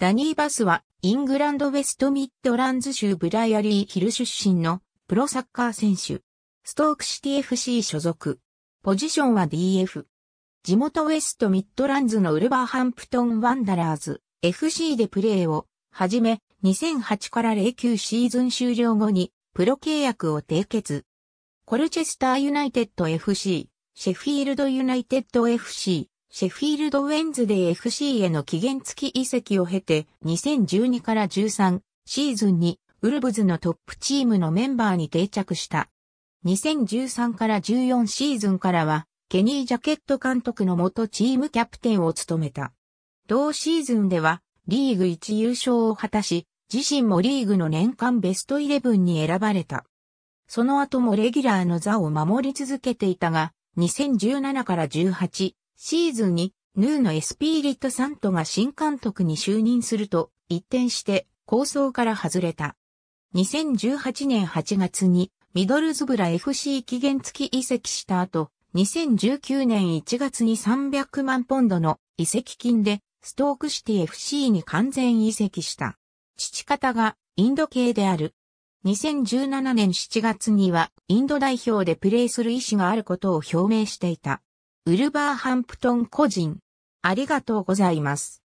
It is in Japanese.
ダニー・バスは、イングランド・ウェスト・ミッドランズ州ブライアリー・ヒル出身のプロサッカー選手。ストークシティ FC 所属。ポジションは DF。地元ウェスト・ミッドランズのウルバーハンプトン・ワンダラーズ FC でプレーを始め、2008から09シーズン終了後にプロ契約を締結。コルチェスター・ユナイテッド FC、シェフィールド・ユナイテッド FC、シェフィールドウェンズデー FC への期限付き移籍を経て、2012から13シーズンにウルブズのトップチームのメンバーに定着した。2013から14シーズンからは、ケニー・ジャケット監督の元チームキャプテンを務めた。同シーズンでは、リーグ1優勝を果たし、自身もリーグの年間ベストイレブンに選ばれた。その後もレギュラーの座を守り続けていたが、2017から18シーズンに、ヌーのエスピーリット・サントが新監督に就任すると、一転して構想から外れた。2018年8月に、ミドルズブラ FC 期限付き移籍した後、2019年1月に300万ポンドの移籍金で、ストークシティ FC に完全移籍した。父方がインド系である。2017年7月にはインド代表でプレーする意思があることを表明していた。ウルバーハンプトン個人。ありがとうございます。